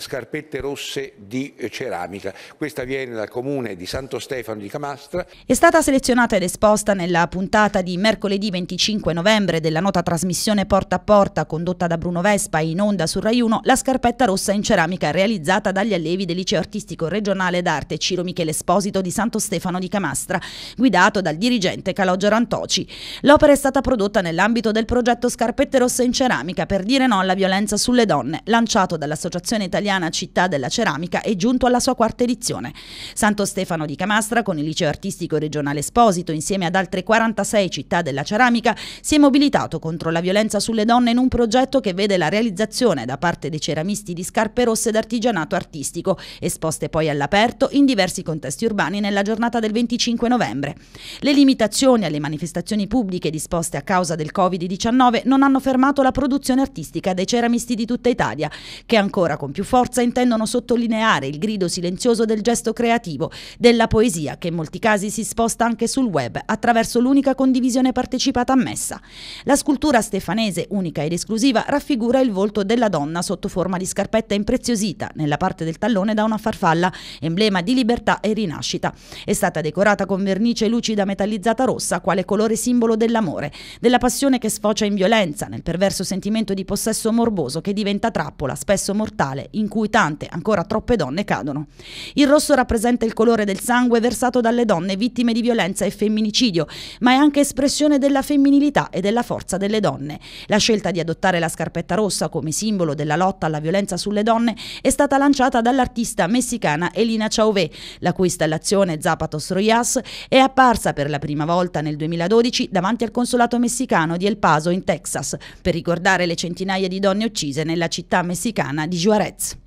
scarpette rosse di ceramica. Questa viene dal comune di Santo Stefano di Camastra. È stata selezionata ed esposta nella puntata di mercoledì 25 novembre della nota trasmissione Porta a Porta condotta da Bruno Vespa in onda su Rai 1 la scarpetta rossa in ceramica realizzata dagli allievi del liceo artistico regionale d'arte Ciro Michele Esposito di Santo Stefano di Camastra, guidato dal dirigente Calogero Antoci. L'opera è stata prodotta nell'ambito del progetto Scarpette rosse in ceramica per dire no alla violenza sulle donne, lanciato dall'Associazione Italiana italiana città della ceramica è giunto alla sua quarta edizione. Santo Stefano di Camastra, con il liceo artistico regionale Esposito, insieme ad altre 46 città della ceramica, si è mobilitato contro la violenza sulle donne in un progetto che vede la realizzazione da parte dei ceramisti di scarpe rosse d'artigianato artistico, esposte poi all'aperto in diversi contesti urbani nella giornata del 25 novembre. Le limitazioni alle manifestazioni pubbliche disposte a causa del Covid-19 non hanno fermato la produzione artistica dei ceramisti di tutta Italia, che ancora con più forza forza intendono sottolineare il grido silenzioso del gesto creativo, della poesia che in molti casi si sposta anche sul web attraverso l'unica condivisione partecipata ammessa. La scultura stefanese, unica ed esclusiva, raffigura il volto della donna sotto forma di scarpetta impreziosita nella parte del tallone da una farfalla, emblema di libertà e rinascita. È stata decorata con vernice lucida metallizzata rossa, quale colore simbolo dell'amore, della passione che sfocia in violenza, nel perverso sentimento di possesso morboso che diventa trappola, spesso mortale, in in cui tante, ancora troppe donne cadono. Il rosso rappresenta il colore del sangue versato dalle donne vittime di violenza e femminicidio, ma è anche espressione della femminilità e della forza delle donne. La scelta di adottare la scarpetta rossa come simbolo della lotta alla violenza sulle donne è stata lanciata dall'artista messicana Elina Chauvé, la cui installazione Zapatos Royas è apparsa per la prima volta nel 2012 davanti al consolato messicano di El Paso in Texas per ricordare le centinaia di donne uccise nella città messicana di Juarez.